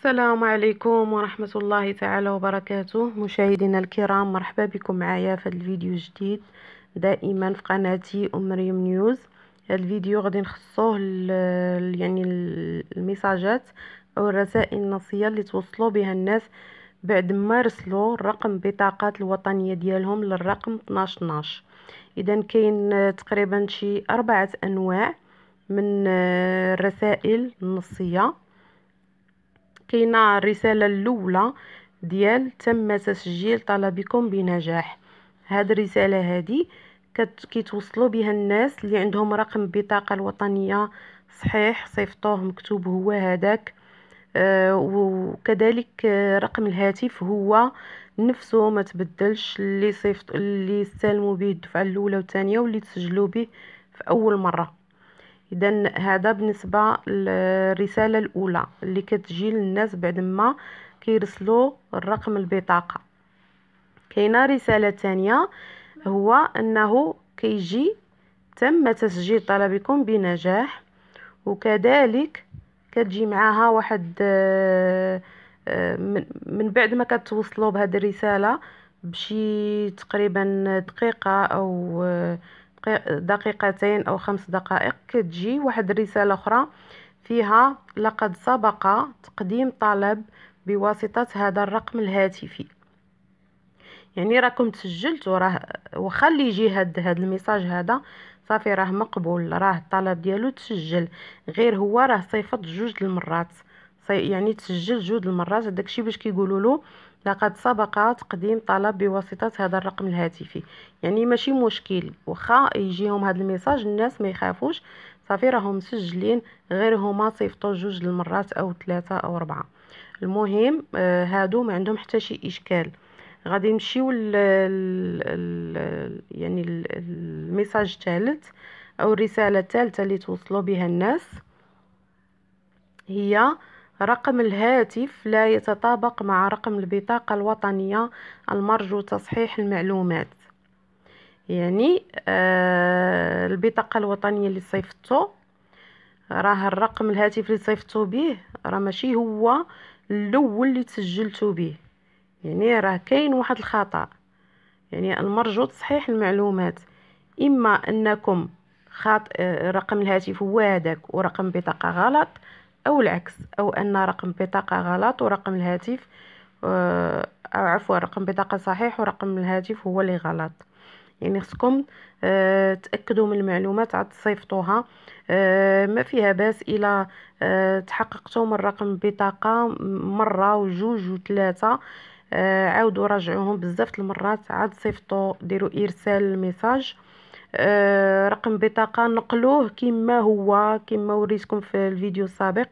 السلام عليكم ورحمة الله تعالى وبركاته مشاهدينا الكرام مرحبا بكم معايا في الفيديو جديد دائما في قناتي ام مريم نيوز هذا الفيديو غادي نخصوه يعني الميساجات او الرسائل النصيه اللي توصلوا بها الناس بعد ما رسلوا رقم بطاقات الوطنيه ديالهم للرقم 1212 اذا كاين تقريبا شي اربعه انواع من آه، الرسائل النصيه لقينا الرسالة الأولى ديال تم تسجيل طلبكم بنجاح هاد الرسالة هادي كيتوصلوا بها الناس اللي عندهم رقم البطاقة الوطنية صحيح صيفطوه مكتوب هو هذاك آه وكذلك آه رقم الهاتف هو نفسه ما تبدلش اللي صيفط اللي استلموا به الدفعه الاولى والثانيه واللي تسجلوا به في اول مره اذا هذا بالنسبه للرساله الاولى اللي كتجي للناس بعد ما كيرسلوا الرقم البطاقه كاينه رساله ثانيه هو انه كيجي تم تسجيل طلبكم بنجاح وكذلك كتجي معاها واحد آه، من بعد ما كتوصلوا بهذه الرساله بشي تقريبا دقيقه او آه، دقيقتين أو خمس دقائق كتجي واحد الرسالة أخرى فيها لقد سبق تقديم طلب بواسطة هذا الرقم الهاتفي يعني راكم تسجلتوا راه واخا اللي يجي هاد هاد الميساج هذا صافي راه مقبول راه الطلب ديالو تسجل غير هو راه صيفط جوج المرات يعني تسجل جوج المرات داكشي باش كيقولوا له لقد سبق تقديم طلب بواسطة هذا الرقم الهاتفي يعني ماشي مشكل وخا يجيهم هذا الميساج الناس ما يخافوش صافي راهم مسجلين غير هما صيفطوا جوج المرات او ثلاثة او اربعة المهم آه، هادو ما عندهم حتى شي اشكال غادي نمشيو يعني الميساج الثالث او الرسالة الثالثة اللي توصلوا بها الناس هي رقم الهاتف لا يتطابق مع رقم البطاقة الوطنية المرجو تصحيح المعلومات يعني آه البطاقة الوطنية اللي صيفتو راه الرقم الهاتف اللي صيفتو به راه ماشي هو الاول اللي تسجلتو به يعني راه كاين واحد الخطأ يعني المرجو تصحيح المعلومات اما انكم خاط آه، رقم الهاتف هو هذاك ورقم بطاقه غلط أو العكس أو أن رقم بطاقة غلط ورقم الهاتف آه، أو عفوا رقم بطاقة صحيح ورقم الهاتف هو اللي غلط يعني خصكم آه، تأكدوا من المعلومات عاد تصيفطوها آه، ما فيها باس إلى تحققتوا من رقم بطاقه مرة وجوج وثلاثة عاودوا راجعوهم بزاف المرات عاد صيفطوا ديروا إرسال الميساج آه، رقم بطاقه نقلوه كما هو كما وريتكم في الفيديو السابق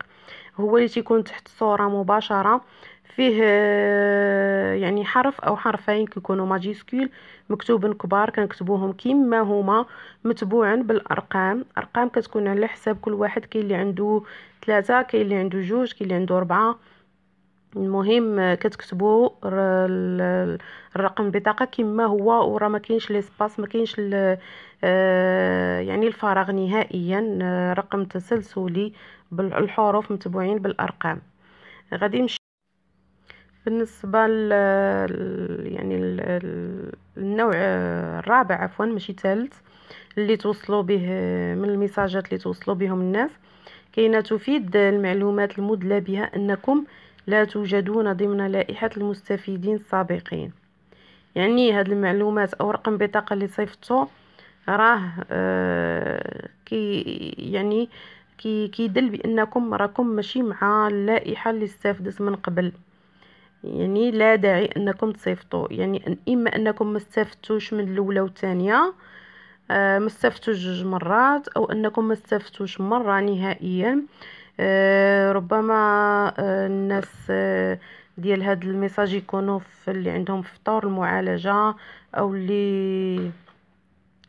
هو اللي تيكون تحت الصوره مباشره فيه آه، يعني حرف او حرفين كيكونوا ماجيسكول مكتوب كبار كنكتبوهم كيما هما متبوعا بالارقام ارقام كتكون على حساب كل واحد كاين اللي عنده ثلاثة كاين اللي عنده جوج كاين اللي عنده ربعة المهم كتكتبوا الرقم بطاقه كما هو وراه ما كاينش ليسباس ما كاينش آه، يعني الفراغ نهائيا آه، رقم تسلسلي بالحروف متبوعين بالارقام غادي نمشي بالنسبه ل يعني النوع آه، الرابع عفوا ماشي ثالث اللي توصلوا به من الميساجات اللي توصلوا بهم الناس كاينه تفيد المعلومات المدلى بها انكم آه لا توجدون ضمن لائحة المستفيدين السابقين يعني هاد المعلومات او رقم بطاقه اللي صيفته راه آه كي يعني كي كيدل بانكم راكم ماشي مع اللائحه اللي استفدت من قبل يعني لا داعي انكم تصيفطوا يعني إن اما انكم ما استفدتوش من الاولى والثانيه آه ما استفدتوش جوج مرات او انكم ما استفدتوش مره نهائيا آه، ربما آه، الناس آه، ديال هاد الميساج يكونوا في اللي عندهم فطور المعالجه او اللي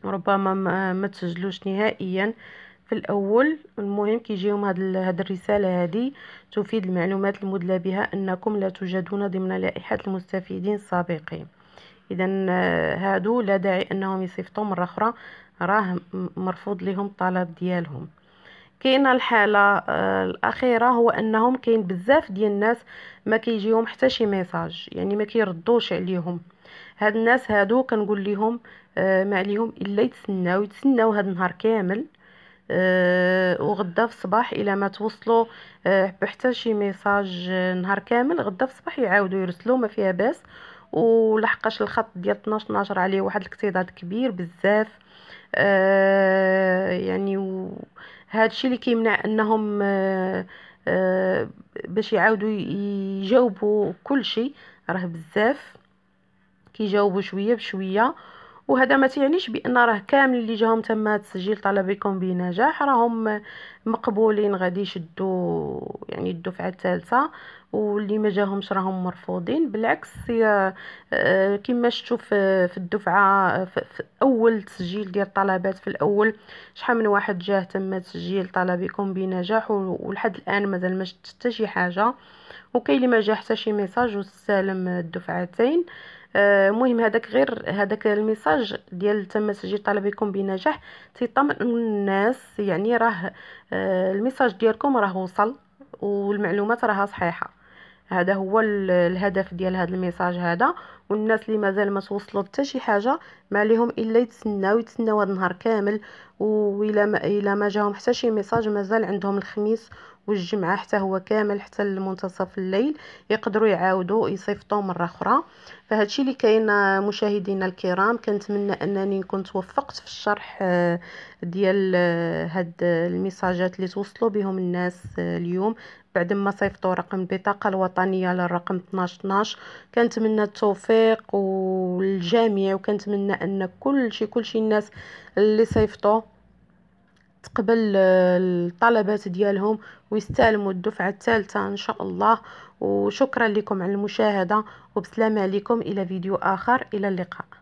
ربما ما تسجلوش نهائيا في الاول المهم كيجيهم هاد هاد الرساله هادي تفيد المعلومات المدلى بها انكم لا توجدون ضمن لائحه المستفيدين السابقين اذا هادو لا داعي انهم يصيفطوا مره اخرى راه مرفوض لهم الطلب ديالهم كاينه الحاله آه، الاخيره هو انهم كاين بزاف ديال الناس ما كيجيهم حتى شي ميساج يعني ما كيردوش عليهم هاد الناس هادو كنقول لهم آه، ما عليهم الا يتسناو يتسناو هاد النهار كامل آه، وغدا في الصباح الا ما توصلوا آه حتى شي ميساج نهار كامل غدا في الصباح يعاودوا يرسلوا ما فيها باس ولحقاش الخط ديال 12 12 عليه واحد الاكتضاد كبير بزاف آه، يعني هذا الشيء اللي كيمنع انهم آه، آه، باش يعاودوا يجاوبوا كل شيء راه بزاف كيجاوبوا شويه بشويه وهذا ما تيعنيش بان راه كامل اللي جاهم تما تسجيل طلبكم بنجاح راهم مقبولين غادي يشدوا يعني الدفعه الثالثه واللي ما جاهمش راهم مرفوضين بالعكس آه، كما شفتوا في الدفعه في اول تسجيل ديال الطلبات في الاول شحال من واحد جاه تم تسجيل طلبكم بنجاح ولحد الان مازال ما شفت حتى شي حاجه وكاين اللي ما جا حتى شي ميساج وسالم الدفعتين آه المهم آه، هذاك غير هذاك الميساج ديال تم تسجيل طلبكم بنجاح تيطمن الناس يعني راه آه، الميساج ديالكم راه وصل والمعلومات راها صحيحه هذا هو الهدف ديال هذا الميساج هذا والناس اللي مازال ما توصلوا حتى شي حاجه ما عليهم الا يتسناو يتسناو هذا النهار كامل وإلا ما الا ما جاهم حتى شي ميساج مازال عندهم الخميس والجمعه حتى هو كامل حتى لمنتصف الليل يقدروا يعاودوا يصيفطوا مره اخرى فهادشي اللي كاين آه، مشاهدينا الكرام كنتمنى انني كنت وفقت في الشرح آه، ديال آه، هاد الميساجات اللي توصلوا بهم الناس اليوم بعد ما صيفطوا رقم البطاقه الوطنيه للرقم 1212 كنتمنى التوفيق والجميع وكنتمنى ان كلشي كلشي الناس اللي صيفطوا تقبل آه، الطلبات ديالهم ويستلموا الدفعه الثالثه ان شاء الله وشكرا لكم على المشاهده وبسلامه عليكم الى فيديو اخر الى اللقاء